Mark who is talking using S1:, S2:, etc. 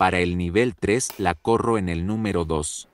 S1: Para el nivel 3 la corro en el número 2.